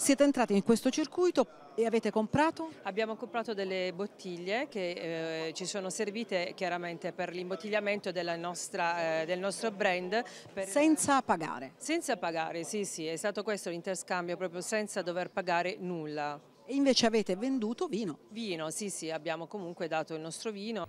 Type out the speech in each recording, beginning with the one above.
Siete entrati in questo circuito e avete comprato? Abbiamo comprato delle bottiglie che eh, ci sono servite chiaramente per l'imbottigliamento nostra, eh, del nostro brand. Per... Senza pagare? Senza pagare, sì sì, è stato questo l'interscambio, proprio senza dover pagare nulla. E invece avete venduto vino? Vino, sì sì, abbiamo comunque dato il nostro vino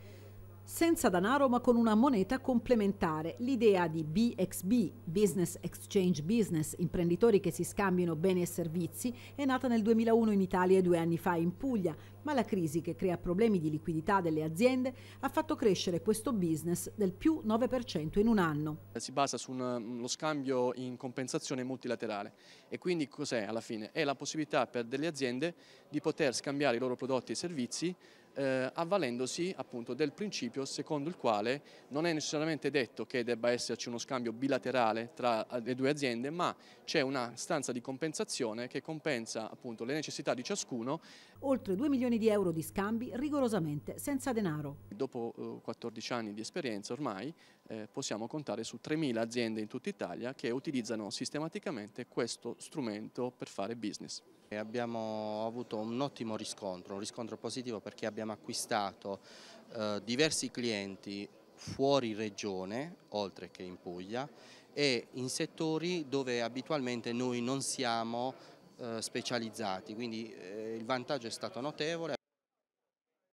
senza denaro ma con una moneta complementare. L'idea di BXB, Business Exchange Business, imprenditori che si scambiano beni e servizi, è nata nel 2001 in Italia e due anni fa in Puglia, ma la crisi che crea problemi di liquidità delle aziende ha fatto crescere questo business del più 9% in un anno. Si basa sullo scambio in compensazione multilaterale e quindi cos'è alla fine? È la possibilità per delle aziende di poter scambiare i loro prodotti e servizi eh, avvalendosi appunto del principio secondo il quale non è necessariamente detto che debba esserci uno scambio bilaterale tra eh, le due aziende, ma c'è una stanza di compensazione che compensa appunto le necessità di ciascuno. Oltre 2 milioni di euro di scambi rigorosamente senza denaro. Dopo eh, 14 anni di esperienza ormai eh, possiamo contare su 3.000 aziende in tutta Italia che utilizzano sistematicamente questo strumento per fare business. E abbiamo avuto un ottimo riscontro, un riscontro positivo perché abbiamo acquistato eh, diversi clienti fuori regione, oltre che in Puglia, e in settori dove abitualmente noi non siamo eh, specializzati, quindi eh, il vantaggio è stato notevole.